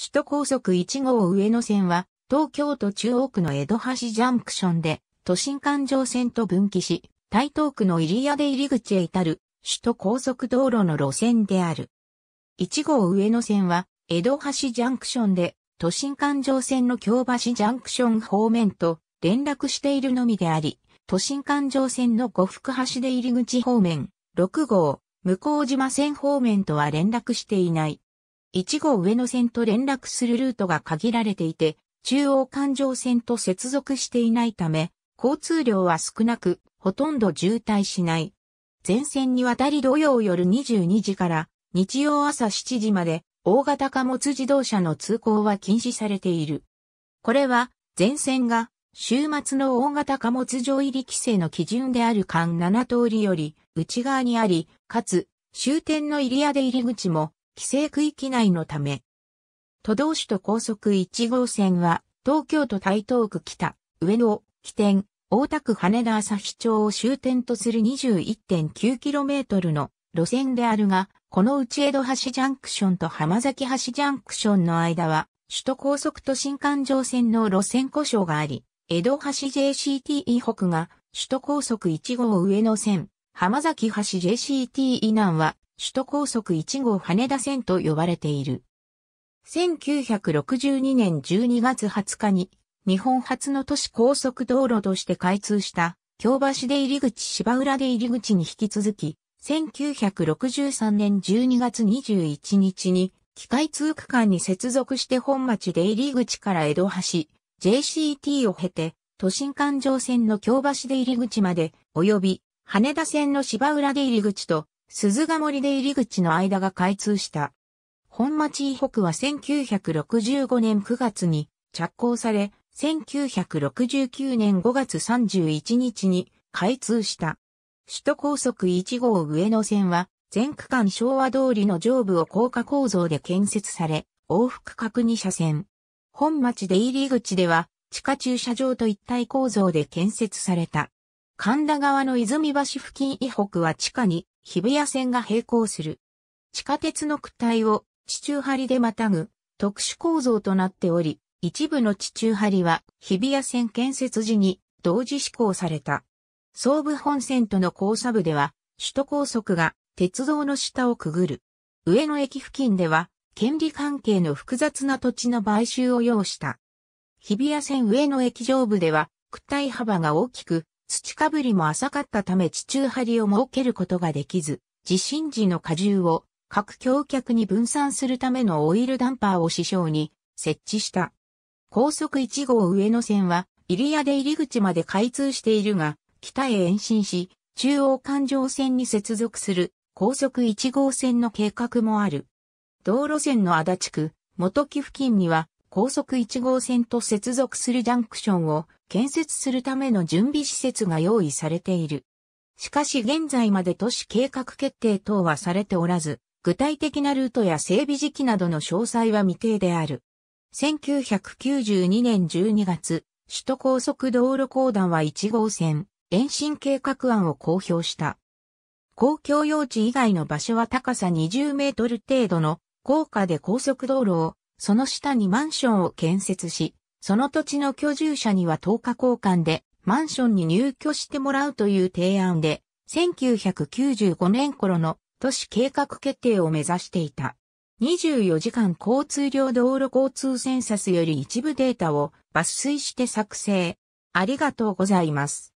首都高速1号上野線は、東京都中央区の江戸橋ジャンクションで、都心環状線と分岐し、台東区の入谷で入り口へ至る、首都高速道路の路線である。1号上野線は、江戸橋ジャンクションで、都心環状線の京橋ジャンクション方面と連絡しているのみであり、都心環状線の五福橋で入り口方面、6号、向島線方面とは連絡していない。1号上野線と連絡するルートが限られていて、中央環状線と接続していないため、交通量は少なく、ほとんど渋滞しない。全線にわたり土曜夜22時から日曜朝7時まで大型貨物自動車の通行は禁止されている。これは全線が週末の大型貨物上入り規制の基準である間7通りより内側にあり、かつ終点の入り屋で入り口も規制区域内のため、都道市と高速1号線は、東京都台東区北、上野、起点、大田区羽田朝日町を終点とする 21.9km の路線であるが、このうち江戸橋ジャンクションと浜崎橋ジャンクションの間は、首都高速と新環状線の路線故障があり、江戸橋 JCTE 北が首都高速1号上野線、浜崎橋 JCTE 南は首都高速1号羽田線と呼ばれている。1962年12月20日に日本初の都市高速道路として開通した京橋で入り口芝浦で入り口に引き続き、1963年12月21日に機械通区間に接続して本町出入り口から江戸橋、JCT を経て、都心環状線の京橋出入り口まで、及び、羽田線の芝浦出入り口と、鈴ヶ森で入り口の間が開通した。本町以北は1965年9月に着工され、1969年5月31日に開通した。首都高速1号上野線は、全区間昭和通りの上部を高架構造で建設され、往復各2車線。本町出入口では、地下駐車場と一体構造で建設された。神田川の泉橋付近以北は地下に日比谷線が並行する。地下鉄の躯体を地中張りでまたぐ特殊構造となっており、一部の地中張りは日比谷線建設時に同時施行された。総武本線との交差部では首都高速が鉄道の下をくぐる。上野駅付近では権利関係の複雑な土地の買収を要した。日比谷線上野駅上部では、躯体幅が大きく、土かぶりも浅かったため地中張りを設けることができず、地震時の荷重を各橋脚に分散するためのオイルダンパーを師匠に設置した。高速1号上野線は入谷で入り口まで開通しているが、北へ延伸し、中央環状線に接続する高速1号線の計画もある。道路線の足立区、元木付近には高速1号線と接続するジャンクションを建設するための準備施設が用意されている。しかし現在まで都市計画決定等はされておらず、具体的なルートや整備時期などの詳細は未定である。1992年12月、首都高速道路公団は1号線、延伸計画案を公表した。公共用地以外の場所は高さ20メートル程度の高架で高速道路を、その下にマンションを建設し、その土地の居住者には10日交換でマンションに入居してもらうという提案で、1995年頃の都市計画決定を目指していた。24時間交通量道路交通センサスより一部データを抜粋して作成。ありがとうございます。